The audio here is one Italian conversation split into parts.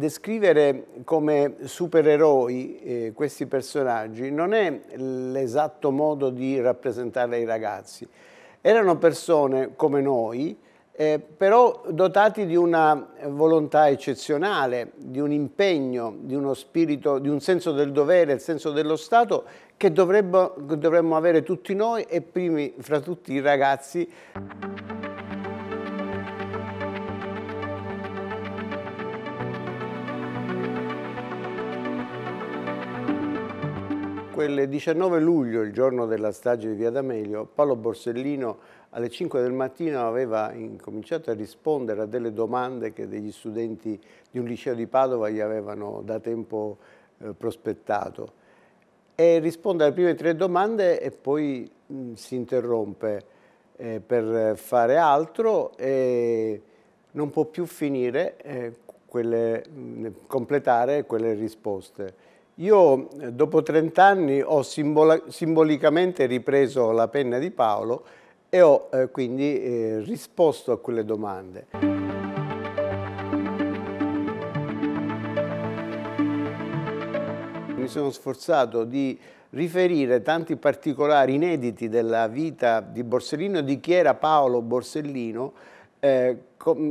Descrivere come supereroi eh, questi personaggi non è l'esatto modo di rappresentare i ragazzi. Erano persone come noi, eh, però dotati di una volontà eccezionale, di un impegno, di uno spirito, di un senso del dovere, il senso dello Stato che dovremmo avere tutti noi e primi fra tutti i ragazzi. quel 19 luglio, il giorno della strage di Via D'Amelio, Paolo Borsellino alle 5 del mattino aveva incominciato a rispondere a delle domande che degli studenti di un liceo di Padova gli avevano da tempo eh, prospettato. E risponde alle prime tre domande e poi mh, mm, si interrompe eh, per fare altro e non può più finire, eh, quelle, mh, mm, completare quelle risposte io eh, dopo 30 anni ho simbolicamente ripreso la penna di Paolo e ho eh, quindi eh, risposto a quelle domande. Mi sono sforzato di riferire tanti particolari inediti della vita di Borsellino, di chi era Paolo Borsellino, eh,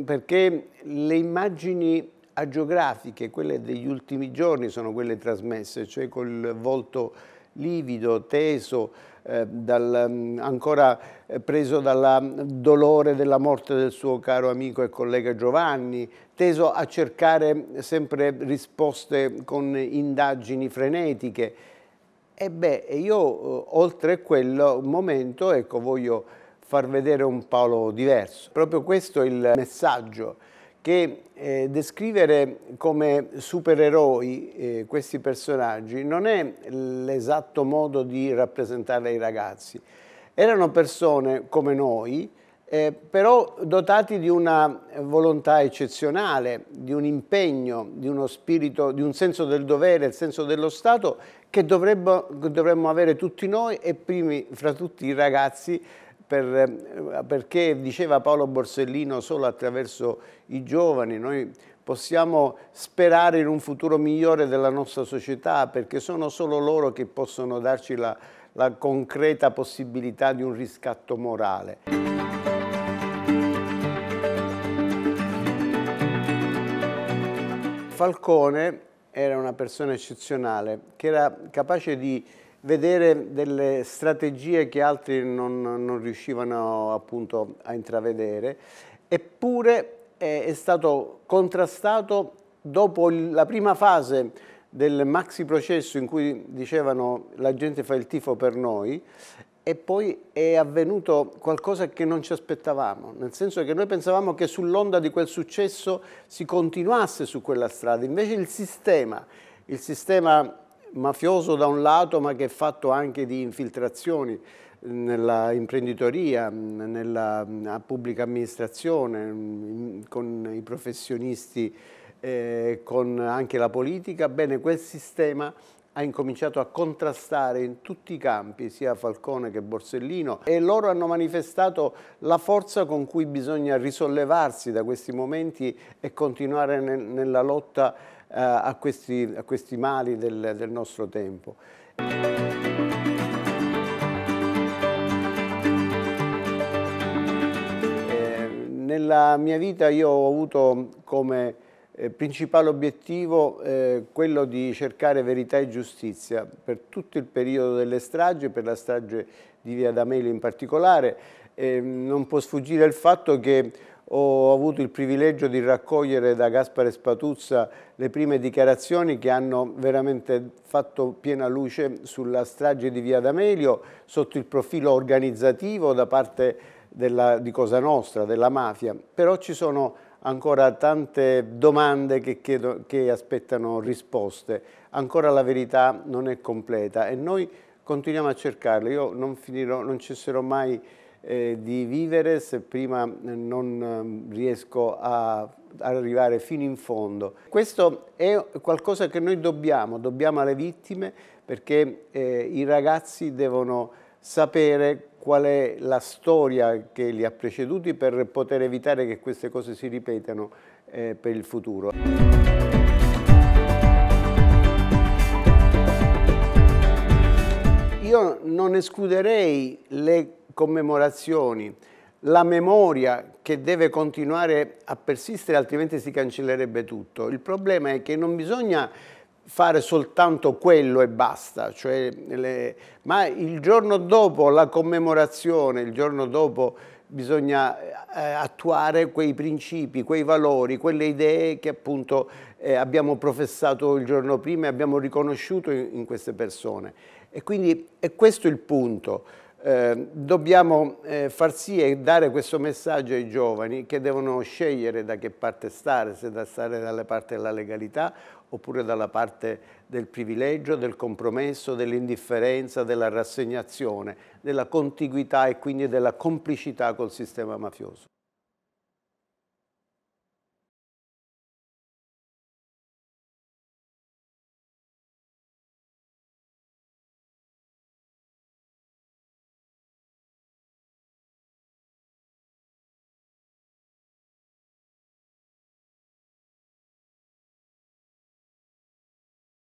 perché le immagini agiografiche, quelle degli ultimi giorni sono quelle trasmesse, cioè col volto livido, teso, eh, dal, mm, ancora eh, preso dal mm, dolore della morte del suo caro amico e collega Giovanni, teso a cercare sempre risposte con indagini frenetiche. E beh, io eh, oltre a quel momento ecco, voglio far vedere un Paolo diverso. Proprio questo è il messaggio che eh, descrivere come supereroi eh, questi personaggi non è l'esatto modo di rappresentare i ragazzi. Erano persone come noi, eh, però dotati di una volontà eccezionale, di un impegno, di uno spirito, di un senso del dovere, il senso dello Stato che dovremmo avere tutti noi e primi fra tutti i ragazzi per, eh, perché diceva Paolo Borsellino solo attraverso i giovani, noi possiamo sperare in un futuro migliore della nostra società perché sono solo loro che possono darci la, la concreta possibilità di un riscatto morale. Falcone era una persona eccezionale che era capace di vedere delle strategie che altri non, non riuscivano appunto a intravedere, eppure è, è stato contrastato dopo la prima fase del maxi processo in cui dicevano la gente fa il tifo per noi e poi è avvenuto qualcosa che non ci aspettavamo, nel senso che noi pensavamo che sull'onda di quel successo si continuasse su quella strada, invece il sistema, il sistema mafioso da un lato ma che è fatto anche di infiltrazioni nella imprenditoria, nella pubblica amministrazione, con i professionisti, eh, con anche la politica, bene quel sistema ha incominciato a contrastare in tutti i campi, sia Falcone che Borsellino, e loro hanno manifestato la forza con cui bisogna risollevarsi da questi momenti e continuare nel, nella lotta eh, a questi, a, questi, mali del, del nostro tempo. Eh, nella mia vita io ho avuto come eh, principale obiettivo quello di cercare verità e giustizia per tutto il periodo delle stragi, per la strage di Via D'Amelio in particolare. non può sfuggire il fatto che ho avuto il privilegio di raccogliere da Gaspare Spatuzza le prime dichiarazioni che hanno veramente fatto piena luce sulla strage di Via D'Amelio sotto il profilo organizzativo da parte della, di Cosa Nostra, della mafia. Però ci sono ancora tante domande che, chiedo, che aspettano risposte. Ancora la verità non è completa e noi continuiamo a cercarle. Io non, finirò, non cesserò mai eh, di vivere se prima eh, non eh, riesco a arrivare fino in fondo. Questo è qualcosa che noi dobbiamo, dobbiamo alle vittime perché eh, i ragazzi devono sapere qual è la storia che li ha preceduti per poter evitare che queste cose si ripetano eh, per il futuro. io non escluderei le commemorazioni, la memoria che deve continuare a persistere altrimenti si cancellerebbe tutto. Il problema è che non bisogna fare soltanto quello e basta, cioè le... ma il giorno dopo la commemorazione, il giorno dopo bisogna eh, attuare quei principi, quei valori, quelle idee che appunto eh, abbiamo professato il giorno prima e abbiamo riconosciuto in, in queste persone. E quindi è questo il punto. Ehm, dobbiamo eh, far sì e dare questo messaggio ai giovani che devono scegliere da che parte stare, se da stare dalla parte della legalità oppure dalla parte del privilegio, del compromesso, dell'indifferenza, della rassegnazione, della contiguità e quindi della complicità col sistema mafioso.